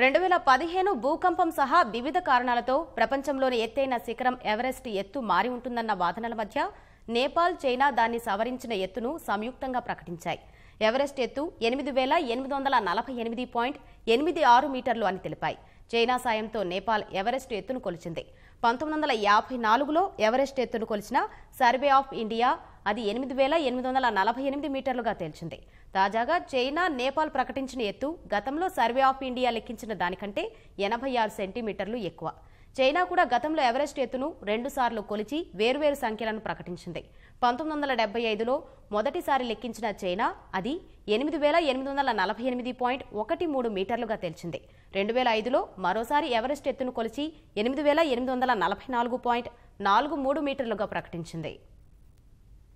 రెండు వేల పదిహేను భూకంపం సహా వివిధ కారణాలతో ప్రపంచంలోని ఎత్తైన శిఖరం ఎవరెస్ట్ ఎత్తు మారి ఉంటుందన్న వాదనల మధ్య నేపాల్ చైనా దాన్ని సవరించిన ఎత్తును సంయుక్తంగా ప్రకటించాయి ఎవరెస్ట్ ఎత్తు ఎనిమిది వేల ఎనిమిది వందల నలభై ఎనిమిది పాయింట్ ఎనిమిది ఆరు మీటర్లు అని తెలిపాయి చైనా సాయంతో నేపాల్ ఎవరెస్ట్ ఎత్తును కొలిచింది పంతొమ్మిది వందల యాభై నాలుగులో ఎవరెస్ట్ ఎత్తును కొలిచిన సర్వే ఆఫ్ ఇండియా అది ఎనిమిది వేల ఎనిమిది వందల నలభై ఎనిమిది మీటర్లుగా తేల్చింది తాజాగా చైనా నేపాల్ ప్రకటించిన ఎత్తు గతంలో సర్వే ఆఫ్ ఇండియా లెక్కించిన దానికంటే ఎనభై ఆరు సెంటీమీటర్లు ఎక్కువ చైనా కూడా గతంలో ఎవరెస్ట్ ఎత్తును రెండుసార్లు కొలిచి వేర్వేరు సంఖ్యలను ప్రకటించింది పంతొమ్మిది వందల డెబ్బై ఐదులో మొదటిసారి లెక్కించిన చైనా అది ఎనిమిది వేల ఎనిమిది వందల నలభై ఎనిమిది పాయింట్ ఒకటి మూడు మీటర్లుగా తెలిసింది రెండు వేల ఐదులో మరోసారి ఎవరెస్ట్ ఎత్తును కొలిచి ఎనిమిది వేల ఎనిమిది వందల నలభై నాలుగు పాయింట్ నాలుగు మూడు మీటర్లుగా ప్రకటించింది